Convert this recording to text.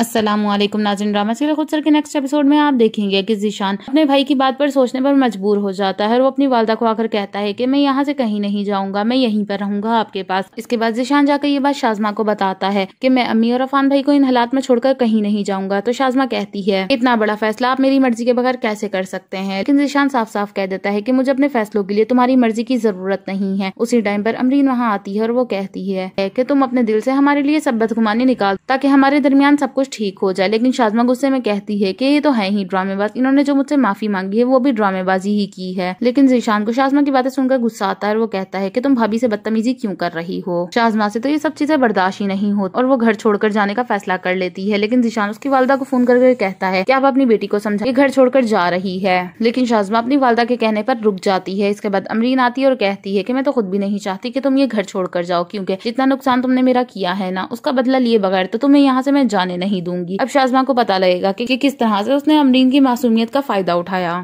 असलम नाजिन drama serial खुद sir के नेक्स्ट एपिसोड में आप देखेंगे कि जीशान अपने भाई की बात पर सोचने पर मजबूर हो जाता है और वो अपनी वालदा को आकर कहता है कि मैं यहाँ से कहीं नहीं जाऊँगा मैं यहीं पर रहूंगा आपके पास इसके बाद जीशान जाकर ये बात शाजमा को बताता है कि मैं अम्मी और अफान भाई को इन हालात में छोड़कर कहीं नहीं जाऊंगा तो शाजमा कहती है इतना बड़ा फैसला आप मेरी मर्जी के बगैर कैसे कर सकते हैं लेकिन जीशान साफ साफ कह देता है की मुझे अपने फैसलों के लिए तुम्हारी मर्जी की जरूरत नहीं है उसी टाइम पर अमरीन वहाँ आती है और वो कहती है की तुम अपने दिल से हमारे लिए सब बदगुमानी निकाल ताकि हमारे दरमियान सब कुछ कुछ ठीक हो जाए लेकिन शाजमा गुस्से में कहती है कि ये तो है ही ड्रामेबाज इन्होंने जो मुझसे माफी मांगी है वो भी ड्रामेबाजी ही की है लेकिन जीशान को शाजमा की बातें सुनकर गुस्सा आता है और वो कहता है की तुम भाभी से बदतमीजी क्यों कर रही हो शाजमा से तो ये सब चीजें बर्दाश्त ही नहीं हो और वो घर छोड़कर जाने का फैसला कर लेती है लेकिन जीशान उसकी वालदा को फोन करके कहता है की आप अपनी बेटी को समझा घर छोड़कर जा रही है लेकिन शाजमा अपनी वालदा के कहने पर रुक जाती है इसके बाद अमरीन आती है और कहती है की मैं तो खुद भी नहीं चाहती की तुम ये घर छोड़कर जाओ क्यूँकी जितना नुकसान तुमने मेरा किया है ना उसका बदला लिए बगैर तो तुम्हें यहाँ से मैं जाने नहीं नहीं दूंगी अब शाजमा को पता लगेगा कि, कि किस तरह से उसने अमरीन की मासूमियत का फायदा उठाया